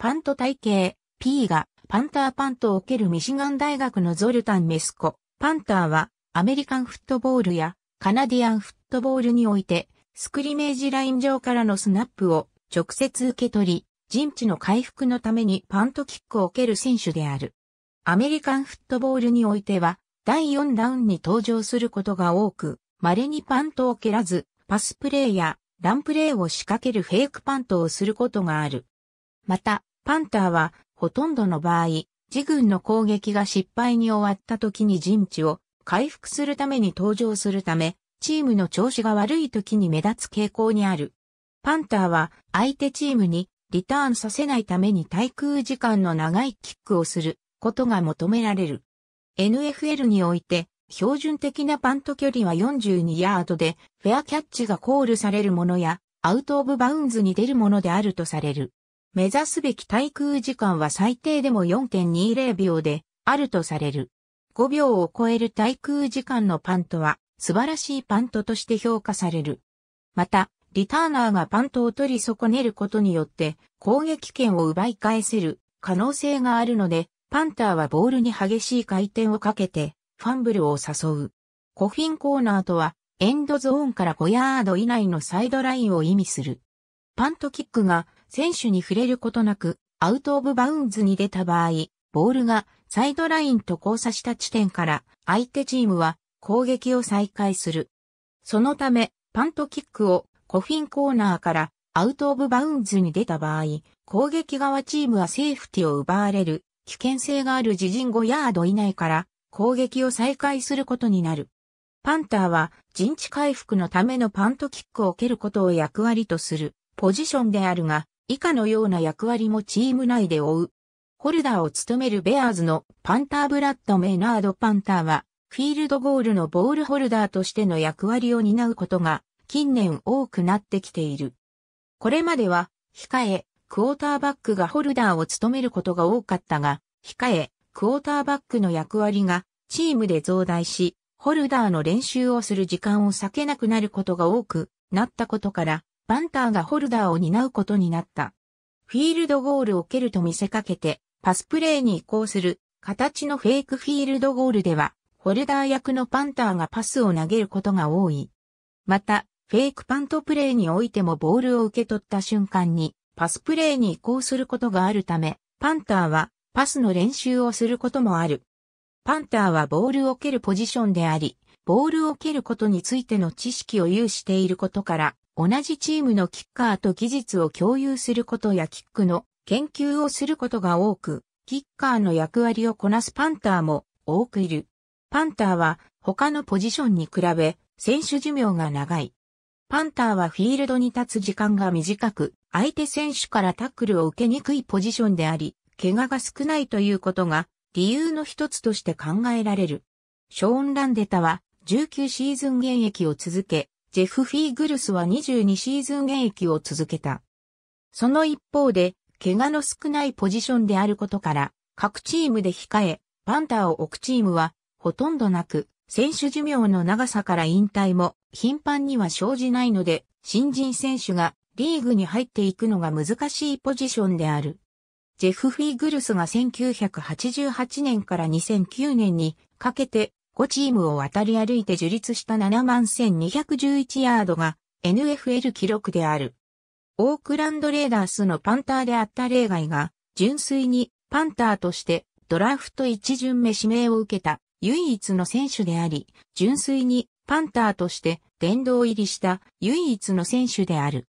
パント体系 P がパンターパントを蹴るミシガン大学のゾルタン・メスコ。パンターはアメリカンフットボールやカナディアンフットボールにおいてスクリメージライン上からのスナップを直接受け取り、陣地の回復のためにパントキックを蹴る選手である。アメリカンフットボールにおいては、第4ラウンに登場することが多く、稀にパントを蹴らず、パスプレーやランプレーを仕掛けるフェイクパントをすることがある。また、パンターは、ほとんどの場合、自軍の攻撃が失敗に終わった時に陣地を回復するために登場するため、チームの調子が悪い時に目立つ傾向にある。パンターは相手チームにリターンさせないために対空時間の長いキックをすることが求められる。NFL において標準的なパント距離は42ヤードでフェアキャッチがコールされるものやアウトオブバウンズに出るものであるとされる。目指すべき滞空時間は最低でも4.20秒であるとされる。5秒を超える滞空時間のパントは素晴らしいパントとして評価される。また、リターナーがパントを取り損ねることによって攻撃権を奪い返せる可能性があるので、パンターはボールに激しい回転をかけてファンブルを誘う。コフィンコーナーとはエンドゾーンから5ヤード以内のサイドラインを意味する。パントキックが選手に触れることなく、アウトオブバウンズに出た場合、ボールがサイドラインと交差した地点から相手チームは攻撃を再開する。そのため、パントキックをコフィンコーナーからアウトオブバウンズに出た場合、攻撃側チームはセーフティを奪われる危険性がある自陣5ヤード以内から攻撃を再開することになる。パンターは陣地回復のためのパントキックを蹴ることを役割とするポジションであるが、以下のような役割もチーム内で追う。ホルダーを務めるベアーズのパンターブラッド・メイナード・パンターは、フィールドゴールのボールホルダーとしての役割を担うことが近年多くなってきている。これまでは、控え、クォーターバックがホルダーを務めることが多かったが、控え、クォーターバックの役割がチームで増大し、ホルダーの練習をする時間を避けなくなることが多くなったことから、バンターがホルダーを担うことになった。フィールドゴールを蹴ると見せかけて、パスプレーに移行する形のフェイクフィールドゴールでは、ホルダー役のパンターがパスを投げることが多い。また、フェイクパントプレーにおいてもボールを受け取った瞬間に、パスプレーに移行することがあるため、パンターはパスの練習をすることもある。パンターはボールを蹴るポジションであり、ボールを蹴ることについての知識を有していることから、同じチームのキッカーと技術を共有することやキックの研究をすることが多く、キッカーの役割をこなすパンターも多くいる。パンターは他のポジションに比べ選手寿命が長い。パンターはフィールドに立つ時間が短く、相手選手からタックルを受けにくいポジションであり、怪我が少ないということが理由の一つとして考えられる。ショーン・ランデタは19シーズン現役を続け、ジェフ・フィーグルスは22シーズン現役を続けた。その一方で、怪我の少ないポジションであることから、各チームで控え、パンターを置くチームは、ほとんどなく、選手寿命の長さから引退も頻繁には生じないので、新人選手がリーグに入っていくのが難しいポジションである。ジェフ・フィーグルスが1988年から2009年にかけて5チームを渡り歩いて樹立した71,211ヤードが NFL 記録である。オークランドレーダースのパンターであった例外が、純粋にパンターとしてドラフト1巡目指名を受けた唯一の選手であり、純粋にパンターとして殿堂入りした唯一の選手である。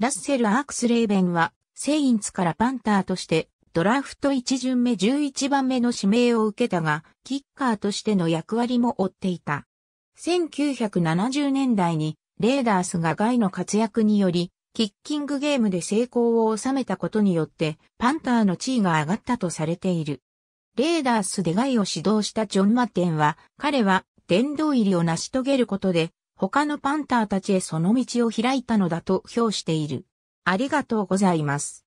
ラッセル・アークスレーベンは、セインツからパンターとしてドラフト1巡目11番目の指名を受けたが、キッカーとしての役割も負っていた。1970年代に、レーダースが外の活躍により、キッキングゲームで成功を収めたことによって、パンターの地位が上がったとされている。レーダースでガイを指導したジョン・マテンは、彼は殿堂入りを成し遂げることで、他のパンターたちへその道を開いたのだと評している。ありがとうございます。